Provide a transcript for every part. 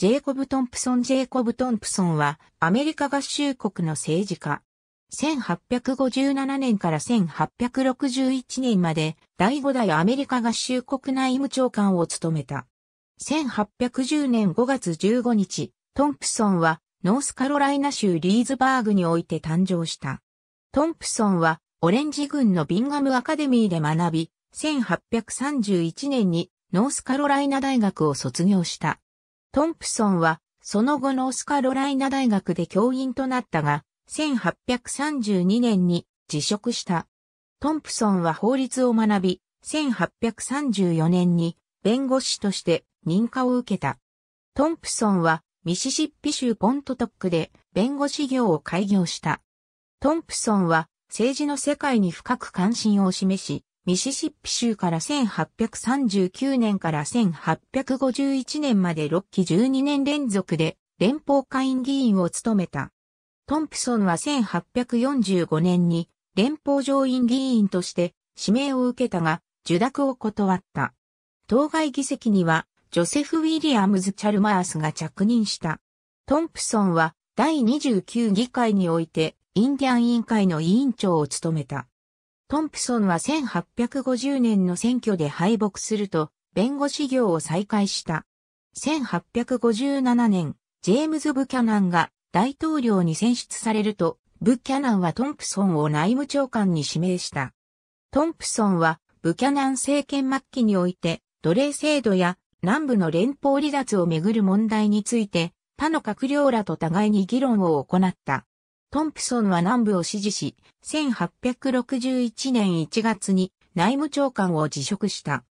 ジェイコブ・トンプソン・ジェイコブ・トンプソンは、アメリカ合衆国の政治家。1857年から1861年まで、第5代アメリカ合衆国内務長官を務めた。1810年5月15日、トンプソンは、ノースカロライナ州リーズバーグにおいて誕生した。トンプソンは、オレンジ軍のビンガムアカデミーで学び、1831年にノースカロライナ大学を卒業した。トンプソンは、その後のオスカロライナ大学で教員となったが、1832年に辞職した。トンプソンは法律を学び、1834年に弁護士として認可を受けた。トンプソンはミシシッピ州ポントトックで弁護士業を開業した。トンプソンは政治の世界に深く関心を示し、ミシシッピ州から1839年から1851年まで6期12年連続で連邦下院議員を務めた。トンプソンは1845年に連邦上院議員として指名を受けたが受諾を断った。当該議席にはジョセフ・ウィリアムズ・チャルマースが着任した。トンプソンは第29議会においてインディアン委員会の委員長を務めた。トンプソンは1850年の選挙で敗北すると、弁護士業を再開した。1857年、ジェームズ・ブキャナンが大統領に選出されると、ブキャナンはトンプソンを内務長官に指名した。トンプソンは、ブキャナン政権末期において、奴隷制度や南部の連邦離脱をめぐる問題について、他の閣僚らと互いに議論を行った。トンプソンは南部を支持し、1861年1月に内務長官を辞職した。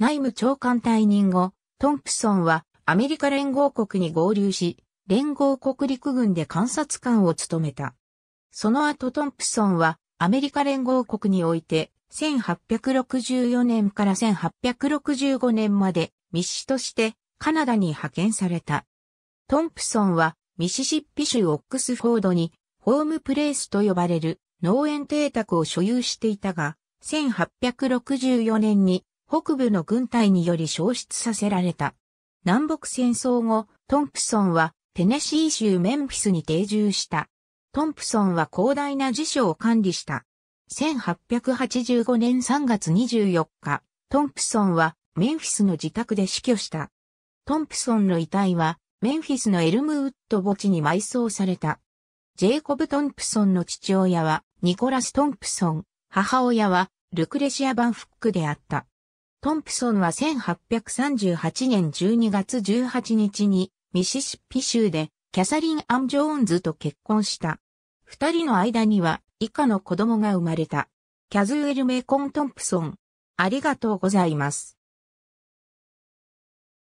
内務長官退任後、トンプソンはアメリカ連合国に合流し、連合国陸軍で監察官を務めた。その後トンプソンはアメリカ連合国において、1864年から1865年まで密使としてカナダに派遣された。トンプソンはミシシッピ州オックスフォードにホームプレイスと呼ばれる農園邸宅を所有していたが、1864年に北部の軍隊により消失させられた。南北戦争後、トンプソンはテネシー州メンフィスに定住した。トンプソンは広大な辞書を管理した。1885年3月24日、トンプソンはメンフィスの自宅で死去した。トンプソンの遺体はメンフィスのエルムウッド墓地に埋葬された。ジェイコブ・トンプソンの父親はニコラス・トンプソン、母親はルクレシア・バンフックであった。トンプソンは1838年12月18日にミシシッピ州でキャサリン・アン・ジョーンズと結婚した。二人の間には以下の子供が生まれた。キャズウェル・メイコン・トンプソン。ありがとうございます。